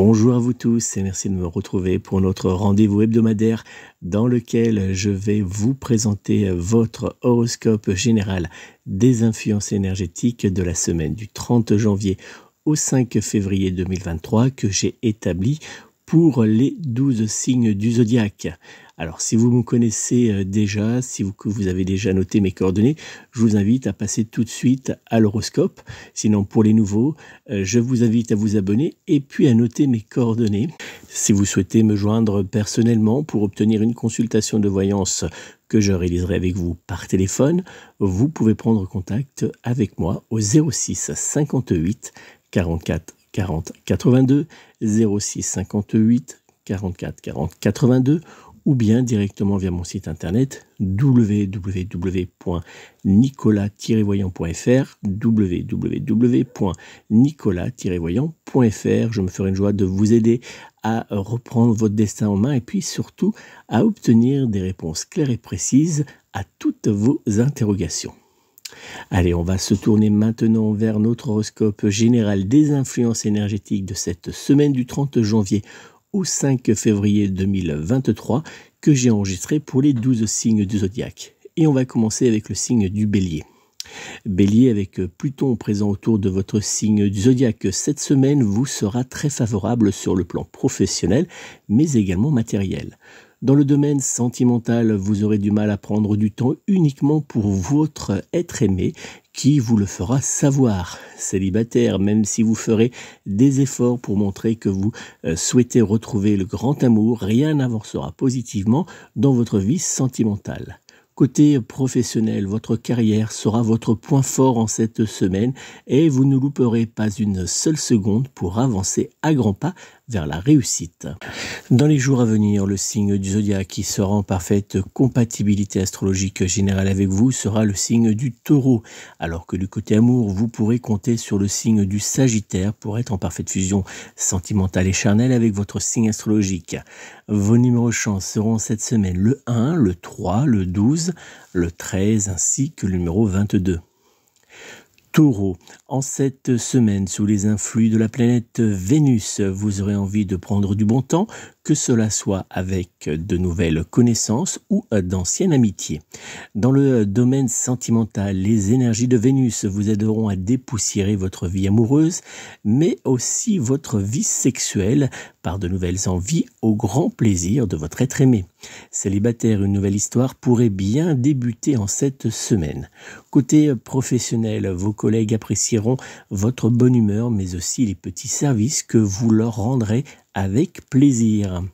Bonjour à vous tous et merci de me retrouver pour notre rendez-vous hebdomadaire dans lequel je vais vous présenter votre horoscope général des influences énergétiques de la semaine du 30 janvier au 5 février 2023 que j'ai établi pour les 12 signes du zodiaque. Alors si vous me connaissez euh, déjà, si vous, vous, avez déjà noté mes coordonnées, je vous invite à passer tout de suite à l'horoscope. Sinon pour les nouveaux, euh, je vous invite à vous abonner et puis à noter mes coordonnées. Si vous souhaitez me joindre personnellement pour obtenir une consultation de voyance que je réaliserai avec vous par téléphone, vous pouvez prendre contact avec moi au 06 58 44 40 82 06 58 44 40 82 ou bien directement via mon site internet www.nicolas-voyant.fr www.nicolas-voyant.fr Je me ferai une joie de vous aider à reprendre votre destin en main et puis surtout à obtenir des réponses claires et précises à toutes vos interrogations. Allez, on va se tourner maintenant vers notre horoscope général des influences énergétiques de cette semaine du 30 janvier au 5 février 2023 que j'ai enregistré pour les 12 signes du zodiaque. Et on va commencer avec le signe du bélier. Bélier avec Pluton présent autour de votre signe du zodiaque, cette semaine vous sera très favorable sur le plan professionnel mais également matériel. Dans le domaine sentimental, vous aurez du mal à prendre du temps uniquement pour votre être aimé qui vous le fera savoir. Célibataire, même si vous ferez des efforts pour montrer que vous euh, souhaitez retrouver le grand amour, rien n'avancera positivement dans votre vie sentimentale. Côté professionnel, votre carrière sera votre point fort en cette semaine et vous ne louperez pas une seule seconde pour avancer à grands pas vers la réussite. Dans les jours à venir, le signe du zodiaque qui sera en parfaite compatibilité astrologique générale avec vous sera le signe du taureau, alors que du côté amour, vous pourrez compter sur le signe du sagittaire pour être en parfaite fusion sentimentale et charnelle avec votre signe astrologique. Vos numéros chance seront cette semaine le 1, le 3, le 12, le 13 ainsi que le numéro 22. Taureau, en cette semaine sous les influx de la planète Vénus, vous aurez envie de prendre du bon temps que cela soit avec de nouvelles connaissances ou euh, d'anciennes amitiés. Dans le domaine sentimental, les énergies de Vénus vous aideront à dépoussiérer votre vie amoureuse, mais aussi votre vie sexuelle par de nouvelles envies au grand plaisir de votre être aimé. Célibataire, une nouvelle histoire pourrait bien débuter en cette semaine. Côté professionnel, vos collègues apprécieront votre bonne humeur, mais aussi les petits services que vous leur rendrez avec plaisir.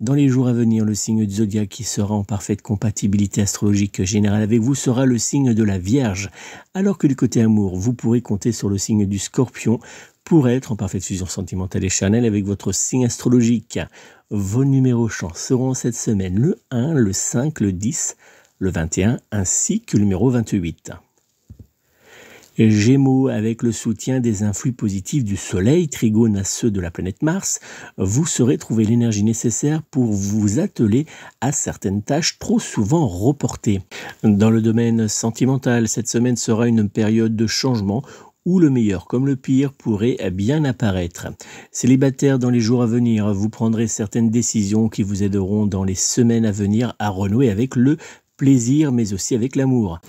Dans les jours à venir, le signe du zodiaque qui sera en parfaite compatibilité astrologique générale avec vous sera le signe de la Vierge, alors que du côté amour, vous pourrez compter sur le signe du Scorpion pour être en parfaite fusion sentimentale et charnelle avec votre signe astrologique. Vos numéros chants seront cette semaine le 1, le 5, le 10, le 21 ainsi que le numéro 28. Gémeaux, avec le soutien des influx positifs du Soleil, trigone à ceux de la planète Mars, vous saurez trouver l'énergie nécessaire pour vous atteler à certaines tâches trop souvent reportées. Dans le domaine sentimental, cette semaine sera une période de changement où le meilleur comme le pire pourrait bien apparaître. Célibataire dans les jours à venir, vous prendrez certaines décisions qui vous aideront dans les semaines à venir à renouer avec le plaisir mais aussi avec l'amour.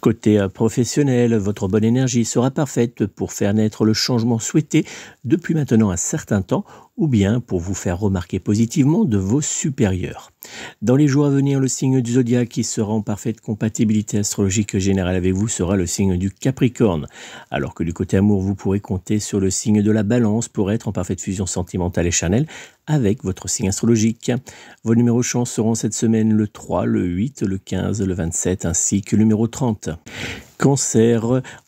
Côté euh, professionnel, votre bonne énergie sera parfaite pour faire naître le changement souhaité depuis maintenant un certain temps ou bien pour vous faire remarquer positivement de vos supérieurs. Dans les jours à venir, le signe du zodiaque qui sera en parfaite compatibilité astrologique générale avec vous sera le signe du Capricorne, alors que du côté amour, vous pourrez compter sur le signe de la Balance pour être en parfaite fusion sentimentale et Chanel avec votre signe astrologique. Vos numéros chance seront cette semaine le 3, le 8, le 15, le 27 ainsi que le numéro 30. Cancer,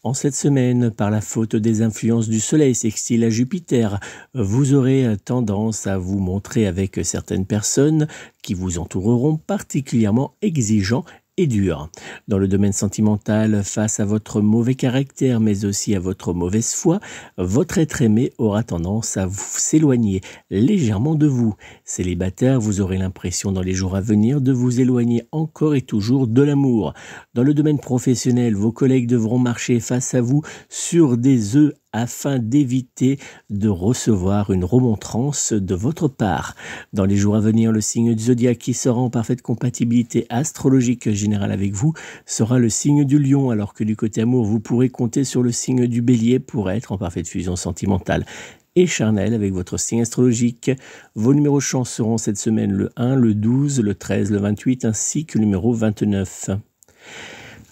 en cette semaine, par la faute des influences du Soleil sextile à Jupiter, vous aurez tendance à vous montrer avec certaines personnes qui vous entoureront particulièrement exigeants dur. Dans le domaine sentimental, face à votre mauvais caractère, mais aussi à votre mauvaise foi, votre être aimé aura tendance à vous s'éloigner légèrement de vous. Célibataire, vous aurez l'impression dans les jours à venir de vous éloigner encore et toujours de l'amour. Dans le domaine professionnel, vos collègues devront marcher face à vous sur des œufs afin d'éviter de recevoir une remontrance de votre part. Dans les jours à venir, le signe du zodiaque qui sera en parfaite compatibilité astrologique générale avec vous sera le signe du lion, alors que du côté amour, vous pourrez compter sur le signe du bélier pour être en parfaite fusion sentimentale et charnelle avec votre signe astrologique. Vos numéros chance seront cette semaine le 1, le 12, le 13, le 28 ainsi que le numéro 29.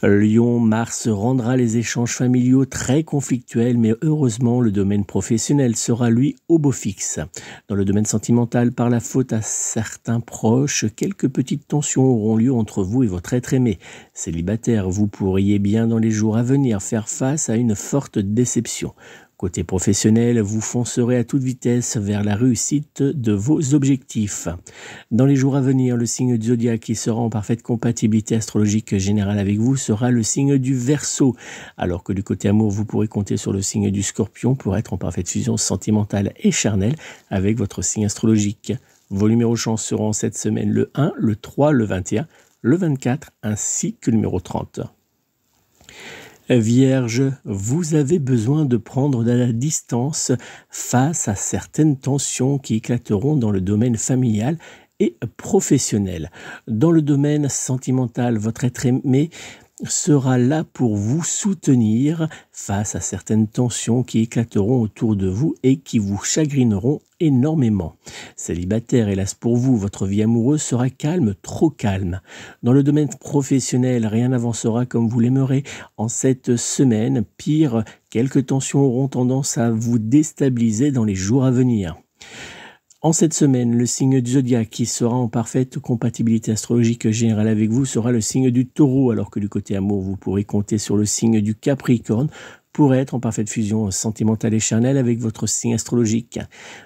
Lyon-Mars rendra les échanges familiaux très conflictuels, mais heureusement, le domaine professionnel sera lui au beau fixe. Dans le domaine sentimental, par la faute à certains proches, quelques petites tensions auront lieu entre vous et votre être aimé. Célibataire, vous pourriez bien dans les jours à venir faire face à une forte déception. Côté professionnel, vous foncerez à toute vitesse vers la réussite de vos objectifs. Dans les jours à venir, le signe du zodiaque qui sera en parfaite compatibilité astrologique générale avec vous sera le signe du Verseau, alors que du côté amour, vous pourrez compter sur le signe du Scorpion pour être en parfaite fusion sentimentale et charnelle avec votre signe astrologique. Vos numéros chance seront cette semaine le 1, le 3, le 21, le 24 ainsi que le numéro 30. Vierge, vous avez besoin de prendre de la distance face à certaines tensions qui éclateront dans le domaine familial et professionnel. Dans le domaine sentimental, votre être aimé sera là pour vous soutenir face à certaines tensions qui éclateront autour de vous et qui vous chagrineront énormément. Célibataire, hélas pour vous, votre vie amoureuse sera calme, trop calme. Dans le domaine professionnel, rien n'avancera comme vous l'aimerez. En cette semaine, pire, quelques tensions auront tendance à vous déstabiliser dans les jours à venir. En cette semaine, le signe du zodiaque qui sera en parfaite compatibilité astrologique générale avec vous sera le signe du taureau, alors que du côté amour, vous pourrez compter sur le signe du capricorne pour être en parfaite fusion sentimentale et charnelle avec votre signe astrologique.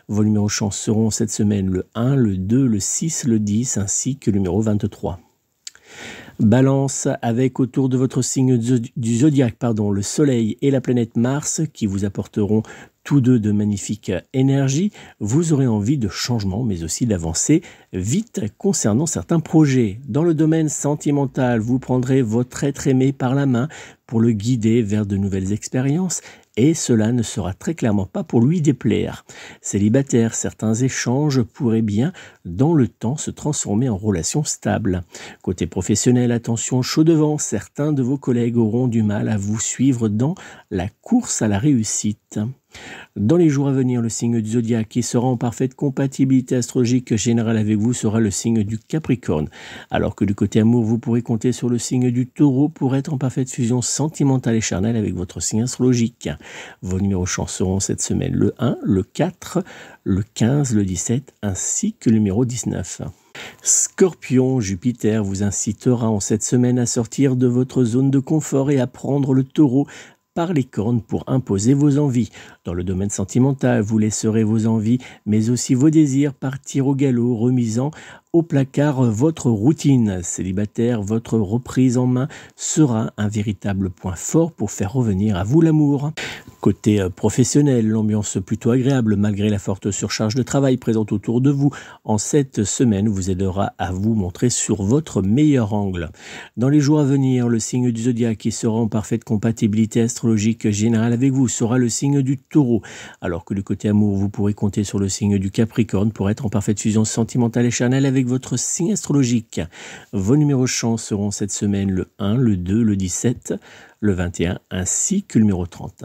Vos numéros chance seront cette semaine le 1, le 2, le 6, le 10 ainsi que le numéro 23. Balance avec autour de votre signe du zodiaque pardon, le Soleil et la planète Mars qui vous apporteront tous deux de magnifique énergie, vous aurez envie de changement, mais aussi d'avancer vite concernant certains projets. Dans le domaine sentimental, vous prendrez votre être aimé par la main pour le guider vers de nouvelles expériences et cela ne sera très clairement pas pour lui déplaire. Célibataire, certains échanges pourraient bien, dans le temps, se transformer en relations stables. Côté professionnel, attention chaud devant, certains de vos collègues auront du mal à vous suivre dans la course à la réussite. Dans les jours à venir, le signe du zodiaque qui sera en parfaite compatibilité astrologique générale avec vous sera le signe du Capricorne, alors que du côté amour, vous pourrez compter sur le signe du Taureau pour être en parfaite fusion sentimentale et charnelle avec votre signe astrologique. Vos numéros chanceront seront cette semaine le 1, le 4, le 15, le 17 ainsi que le numéro 19. Scorpion, Jupiter vous incitera en cette semaine à sortir de votre zone de confort et à prendre le taureau par les cornes pour imposer vos envies. Dans le domaine sentimental, vous laisserez vos envies, mais aussi vos désirs partir au galop, remisant au placard votre routine. Célibataire, votre reprise en main sera un véritable point fort pour faire revenir à vous l'amour. Côté euh, professionnel, l'ambiance plutôt agréable malgré la forte surcharge de travail présente autour de vous en cette semaine vous aidera à vous montrer sur votre meilleur angle. Dans les jours à venir, le signe du zodiaque qui sera en parfaite compatibilité astrologique générale avec vous sera le signe du taureau, alors que du côté amour, vous pourrez compter sur le signe du capricorne pour être en parfaite fusion sentimentale et charnelle avec votre signe astrologique. Vos numéros chance seront cette semaine le 1, le 2, le 17, le 21 ainsi que le numéro 30.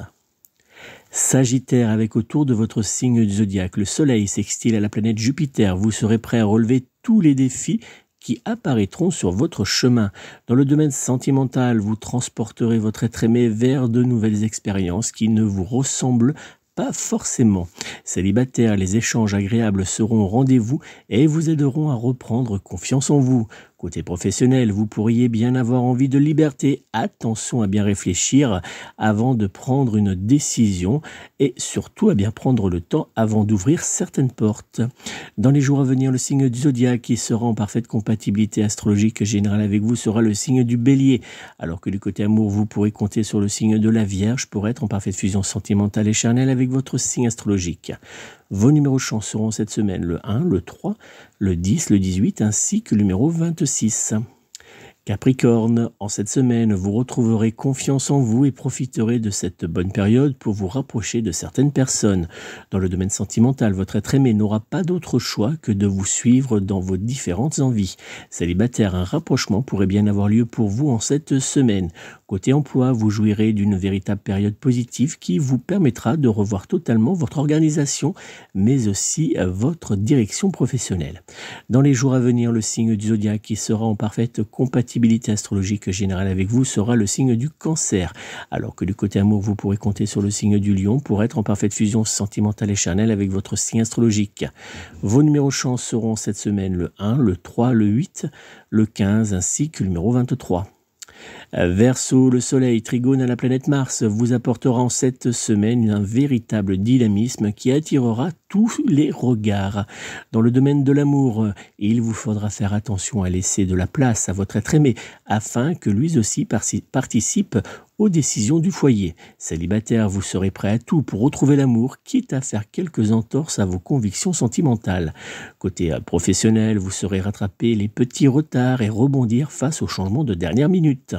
Sagittaire avec autour de votre signe zodiaque le Soleil sextile à la planète Jupiter, vous serez prêt à relever tous les défis qui apparaîtront sur votre chemin. Dans le domaine sentimental, vous transporterez votre être aimé vers de nouvelles expériences qui ne vous ressemblent pas forcément. Célibataire, les échanges agréables seront au rendez-vous et vous aideront à reprendre confiance en vous. Côté professionnel, vous pourriez bien avoir envie de liberté. Attention à bien réfléchir avant de prendre une décision et surtout à bien prendre le temps avant d'ouvrir certaines portes. Dans les jours à venir, le signe du zodiaque qui sera en parfaite compatibilité astrologique générale avec vous sera le signe du bélier. Alors que du côté amour, vous pourrez compter sur le signe de la Vierge pour être en parfaite fusion sentimentale et charnelle avec votre signe astrologique. Vos numéros chance seront cette semaine le 1, le 3, le 10, le 18 ainsi que le numéro 26. Capricorne, en cette semaine, vous retrouverez confiance en vous et profiterez de cette bonne période pour vous rapprocher de certaines personnes. Dans le domaine sentimental, votre être aimé n'aura pas d'autre choix que de vous suivre dans vos différentes envies. Célibataire, un rapprochement pourrait bien avoir lieu pour vous en cette semaine. Côté emploi, vous jouirez d'une véritable période positive qui vous permettra de revoir totalement votre organisation, mais aussi euh, votre direction professionnelle. Dans les jours à venir, le signe du zodiaque qui sera en parfaite compatibilité astrologique générale avec vous sera le signe du cancer, alors que du côté amour, vous pourrez compter sur le signe du lion pour être en parfaite fusion sentimentale et charnelle avec votre signe astrologique. Vos numéros chance seront cette semaine le 1, le 3, le 8, le 15 ainsi que le numéro 23. Verso, le Soleil, Trigone à la planète Mars vous apportera en cette semaine un véritable dynamisme qui attirera tous les regards. Dans le domaine de l'amour, il vous faudra faire attention à laisser de la place à votre être aimé afin que lui aussi participe aux décisions du foyer. Célibataire, vous serez prêt à tout pour retrouver l'amour, quitte à faire quelques entorses à vos convictions sentimentales. Côté euh, professionnel, vous serez rattrapé les petits retards et rebondir face aux changements de dernière minute.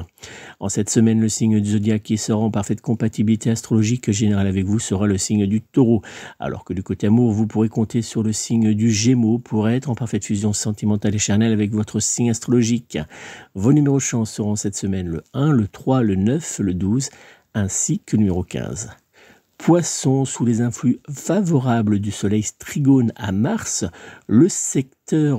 En cette semaine, le signe du zodiaque qui sera en parfaite compatibilité astrologique générale avec vous sera le signe du taureau, alors que du côté amour, vous pourrez compter sur le signe du gémeaux pour être en parfaite fusion sentimentale et charnelle avec votre signe astrologique. Vos numéros chance seront cette semaine le 1, le 3, le 9, le 12, ainsi que numéro 15. Poisson, sous les influx favorables du Soleil strigone à Mars, le secteur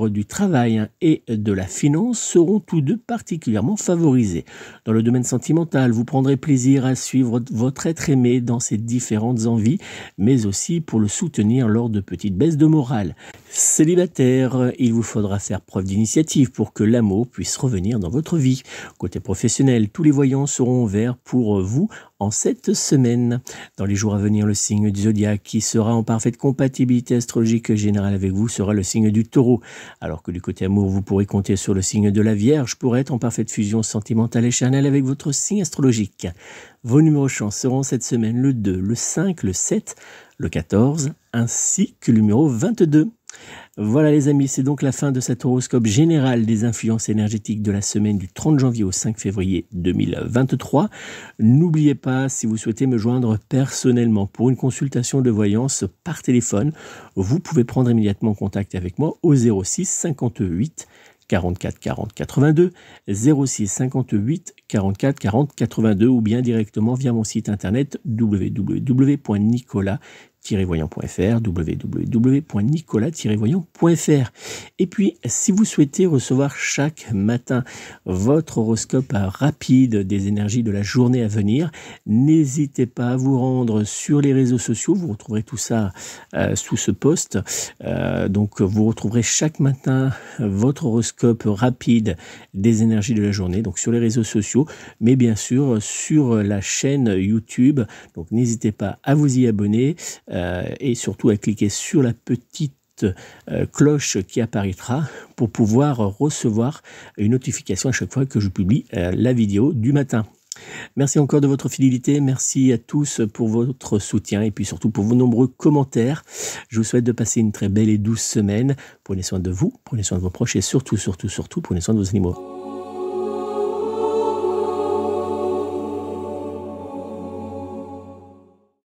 du travail et de la finance seront tous deux particulièrement favorisés. Dans le domaine sentimental, vous prendrez plaisir à suivre votre être aimé dans ses différentes envies, mais aussi pour le soutenir lors de petites baisses de morale. Célibataire, il vous faudra faire preuve d'initiative pour que l'amour puisse revenir dans votre vie. Côté professionnel, tous les voyants seront verts pour vous en cette semaine. Dans les jours à venir, le signe du zodiaque qui sera en parfaite compatibilité astrologique générale avec vous sera le signe du taureau. Alors que du côté amour, vous pourrez compter sur le signe de la Vierge pour être en parfaite fusion sentimentale et charnelle avec votre signe astrologique. Vos numéros chance seront cette semaine le 2, le 5, le 7, le 14 ainsi que le numéro 22. Voilà les amis, c'est donc la fin de cet horoscope général des influences énergétiques de la semaine du 30 janvier au 5 février 2023. N'oubliez pas, si vous souhaitez me joindre personnellement pour une consultation de voyance par téléphone, vous pouvez prendre immédiatement contact avec moi au 06 58 44 40 82, 06 58 44 40 82 ou bien directement via mon site internet www.nicolas www.nicolas-voyant.fr. Et puis, si vous souhaitez recevoir chaque matin votre horoscope rapide des énergies de la journée à venir, n'hésitez pas à vous rendre sur les réseaux sociaux. Vous retrouverez tout ça euh, sous ce poste. Euh, donc, vous retrouverez chaque matin votre horoscope rapide des énergies de la journée, donc sur les réseaux sociaux, mais bien sûr sur la chaîne YouTube. Donc, n'hésitez pas à vous y abonner. Euh, et surtout à cliquer sur la petite euh, cloche qui apparaîtra pour pouvoir recevoir une notification à chaque fois que je publie euh, la vidéo du matin. Merci encore de votre fidélité, merci à tous pour votre soutien et puis surtout pour vos nombreux commentaires. Je vous souhaite de passer une très belle et douce semaine. Prenez soin de vous, prenez soin de vos proches et surtout, surtout, surtout, prenez soin de vos animaux.